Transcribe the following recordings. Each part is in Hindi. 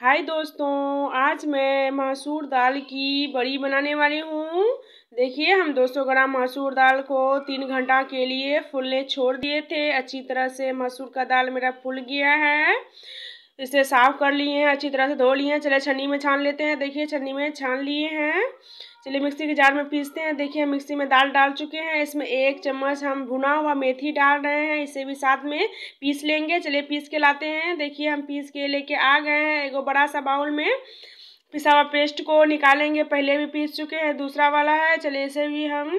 हाय दोस्तों आज मैं मसूर दाल की बड़ी बनाने वाली हूँ देखिए हम 200 ग्राम मसूर दाल को तीन घंटा के लिए फूलने छोड़ दिए थे अच्छी तरह से मसूर का दाल मेरा फूल गया है इसे साफ़ कर लिए हैं अच्छी तरह से धो लिए हैं चले छन्नी में छान लेते हैं देखिए छन्नी में छान लिए हैं चलिए मिक्सी के जार में पीसते हैं देखिए हम मिक्सी में दाल डाल चुके हैं इसमें एक चम्मच हम भुना हुआ मेथी डाल रहे हैं इसे भी साथ में पीस लेंगे चलिए पीस के लाते हैं देखिए हम पीस के लेके आ गए हैं एगो बड़ा सा बाउल में पिसा हुआ पेस्ट को निकालेंगे पहले भी पीस चुके हैं दूसरा वाला है चलिए इसे भी हम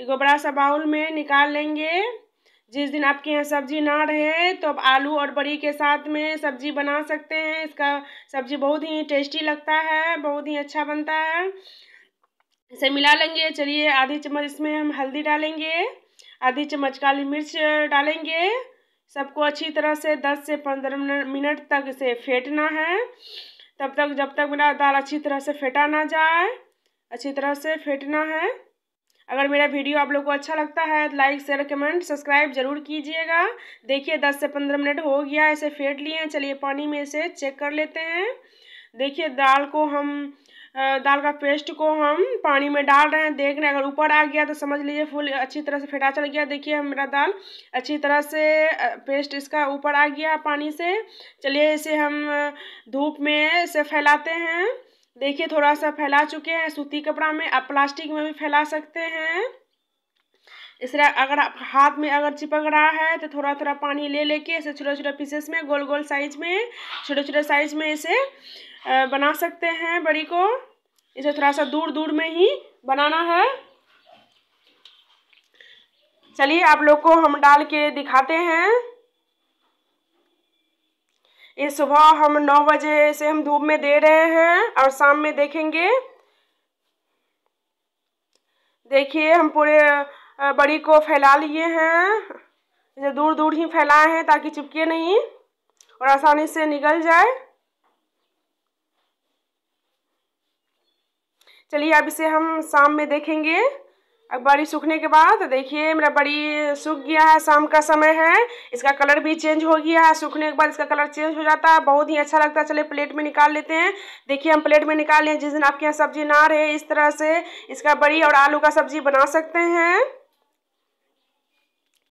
एगो बड़ा सा बाउल में निकाल लेंगे जिस दिन आपके यहाँ सब्जी ना रहे तो आप आलू और बड़ी के साथ में सब्जी बना सकते हैं इसका सब्जी बहुत ही टेस्टी लगता है बहुत ही अच्छा बनता है इसे मिला लेंगे चलिए आधी चम्मच इसमें हम हल्दी डालेंगे आधी चम्मच काली मिर्च डालेंगे सबको अच्छी तरह से 10 से 15 मिनट तक इसे फेंटना है तब तक जब तक मेरा दाल अच्छी तरह से फेंटा ना जाए अच्छी तरह से फेंटना है अगर मेरा वीडियो आप लोग को अच्छा लगता है तो लाइक शेयर कमेंट सब्सक्राइब जरूर कीजिएगा देखिए 10 से 15 मिनट हो गया इसे फेंट लिए हैं चलिए पानी में इसे चेक कर लेते हैं देखिए दाल को हम दाल का पेस्ट को हम पानी में डाल रहे हैं देख रहे हैं अगर ऊपर आ गया तो समझ लीजिए फुल अच्छी तरह से फेटा चल गया देखिए मेरा दाल अच्छी तरह से पेस्ट इसका ऊपर आ गया पानी से चलिए इसे हम धूप में इसे फैलाते हैं देखिए थोड़ा सा फैला चुके हैं सूती कपड़ा में आप प्लास्टिक में भी फैला सकते हैं इसे अगर हाथ में अगर चिपक रहा है तो थोड़ा थोड़ा पानी ले लेके ऐसे छोटे छोटे पीसेस में गोल गोल साइज में छोटे छोटे साइज में इसे बना सकते हैं बड़ी को इसे थोड़ा सा दूर दूर में ही बनाना है चलिए आप लोग को हम डाल के दिखाते हैं ये सुबह हम नौ बजे से हम धूप में दे रहे हैं और शाम में देखेंगे देखिए हम पूरे बड़ी को फैला लिए हैं दूर दूर ही फैलाए हैं ताकि चिपके नहीं और आसानी से निकल जाए चलिए अब इसे हम शाम में देखेंगे अब बड़ी सूखने के बाद देखिए मेरा बड़ी सूख गया है शाम का समय है इसका कलर भी चेंज हो गया है सूखने के बाद इसका कलर चेंज हो जाता है बहुत ही अच्छा लगता है चले प्लेट में निकाल लेते हैं देखिए हम प्लेट में निकाल लें जिस दिन आपके यहाँ सब्जी ना रहे इस तरह से इसका बड़ी और आलू का सब्जी बना सकते हैं